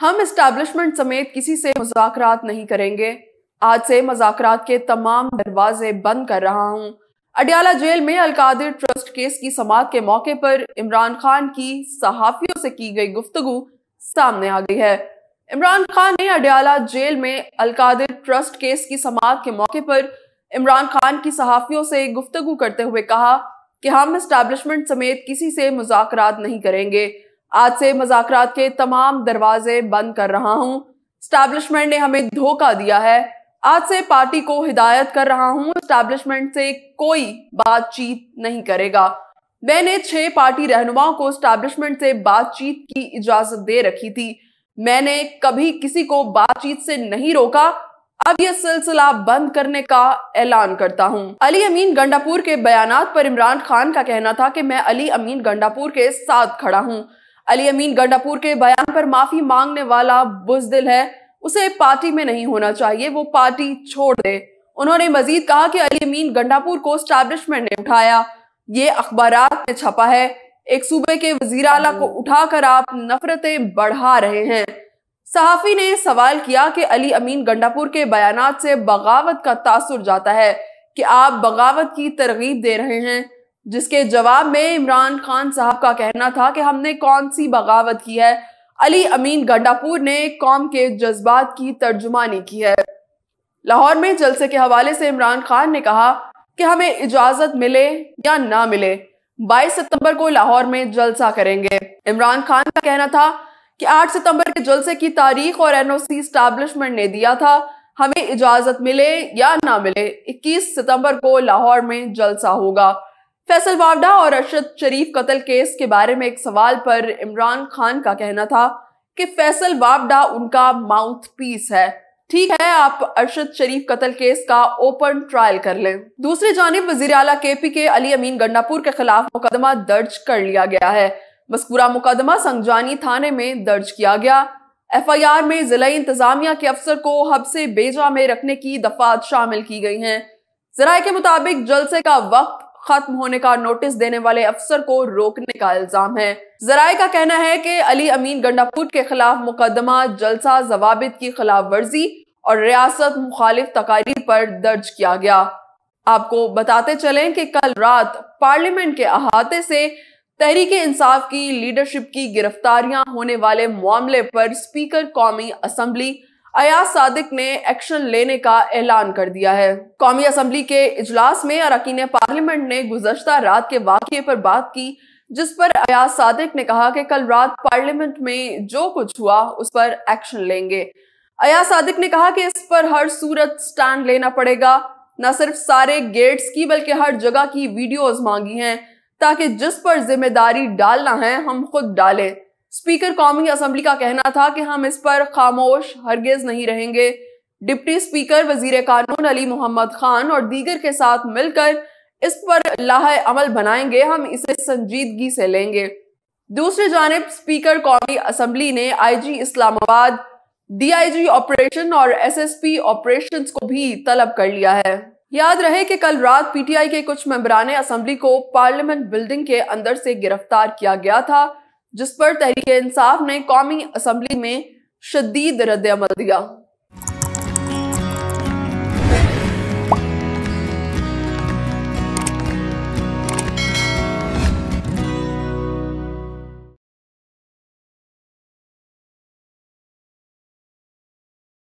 हम इस्टेब्लिशमेंट समेत किसी से मुजाकरात नहीं करेंगे आज से मजाकरात के तमाम दरवाजे बंद कर रहा हूँ अडियाला जेल में अलकादिर ट्रस्ट केस की समात के मौके पर इमरान खान की सहाफियों से की गई गुफ्तगु सामने आ गई है इमरान खान ने अडियाला जेल में अलकादिर ट्रस्ट केस की समात के मौके पर इमरान खान की सहाफियों से गुफ्तगु करते हुए कहा कि हम इस्टेब्लिशमेंट समेत किसी से मुजाकरात नहीं करेंगे आज से मजाकरात के तमाम दरवाजे बंद कर रहा हूँ स्टैब्लिशमेंट ने हमें धोखा दिया है आज से पार्टी को हिदायत कर रहा हूँ स्टैब्लिशमेंट से कोई बातचीत नहीं करेगा मैंने छह पार्टी रहनुमाओं को स्टैब्लिशमेंट से बातचीत की इजाजत दे रखी थी मैंने कभी किसी को बातचीत से नहीं रोका अब यह सिलसिला बंद करने का ऐलान करता हूं। अली अमीन गंडापुर के बयानात पर इमरान खान का कहना था कि मैं अली अमीन गंडापुर के साथ खड़ा हूं अली अमीन गंडापुर के बयान पर माफी मांगने वाला बुजदिल है उसे पार्टी में नहीं होना चाहिए वो पार्टी छोड़ दे उन्होंने मजीद कहा कि अली अमीन गंडापुर को स्टैब्लिशमेंट ने उठाया ये अखबार में छपा है एक सूबे के वजीर अला को उठाकर आप नफरतें बढ़ा रहे हैं सहाफ़ी ने सवाल किया कि अली अमीन गंडापुर के बयान से बगावत का तासुर जाता है कि आप बगावत की तरगीब दे रहे हैं जिसके जवाब में इमरान खान साहब का कहना था कि हमने कौन सी बगावत की है अली अमीन गड्डापुर ने कौम के जज्बात की तर्जुमानी की है लाहौर में जलसे के हवाले से इमरान खान ने कहा कि हमें इजाजत मिले या ना मिले 22 सितंबर को लाहौर में जलसा करेंगे इमरान खान का कहना था कि 8 सितंबर के जलसे की तारीख और एनओसी स्टैब्लिशमेंट ने दिया था हमें इजाजत मिले या ना मिले 21 सितंबर को लाहौर में जलसा होगा फैसल वावडा और अरशद शरीफ कत्ल केस के बारे में एक सवाल पर इमरान खान का कहना था कि फैसल वावडा उनका माउथ पीस है ठीक है आप अरशद शरीफ कत्ल केस का ओपन ट्रायल कर लें दूसरी जानब वजीर अला के पी के अली अमीन गंडापुर के खिलाफ मुकदमा दर्ज कर लिया गया है मस्कुरा मुकदमा संगजानी थाने में दर्ज किया गया एफ आई आर में जिला इंतजामिया के अफसर को हब से बेजा में रखने की दफात शामिल की गई हैं जराये के मुताबिक जलसे का वक्त खत्म होने का नोटिस देने वाले अफसर को रोकने का इल्जाम है जराये का कहना है कि अली अमीन गंडापुट के खिलाफ मुकदमा जलसा जवाबित की खिलाफ वर्जी और रियासत मुखालिफ तकारी पर दर्ज किया गया आपको बताते चलें कि कल रात पार्लियामेंट के अहाते से तहरीक इंसाफ की लीडरशिप की गिरफ्तारियां होने वाले मामले पर स्पीकर कौमी असम्बली अयाज सादिक ने एक्शन लेने का ऐलान कर दिया है कौमी असम्बली के इजलास में अरकान पार्लियामेंट ने गुजशत रात के वाक्य पर बात की जिस पर अयाज सादिक ने कहा कि कल रात पार्लियामेंट में जो कुछ हुआ उस पर एक्शन लेंगे अयाज सादिक ने कहा कि इस पर हर सूरत स्टैंड लेना पड़ेगा न सिर्फ सारे गेट्स की बल्कि हर जगह की वीडियोज मांगी हैं ताकि जिस पर जिम्मेदारी डालना है हम खुद डालें स्पीकर कौमी असम्बली का कहना था कि हम इस पर खामोश हरगिज नहीं रहेंगे डिप्टी स्पीकर वजीर कानून अली मोहम्मद खान और दीगर के साथ मिलकर इस पर लाह अमल बनाएंगे हम इसे संजीदगी से लेंगे दूसरी जानब स्पीकर कौमी असम्बली ने I G Islamabad D I G operation और एस एस पी ऑपरेशन को भी तलब कर लिया है याद रहे कि कल रात पी टी आई के कुछ मेम्बरान असम्बली को पार्लियामेंट बिल्डिंग के अंदर से गिरफ्तार किया गया था जिस पर तहरीक इंसाफ ने कौमी असम्बली में शदीद रद्द अमल दिया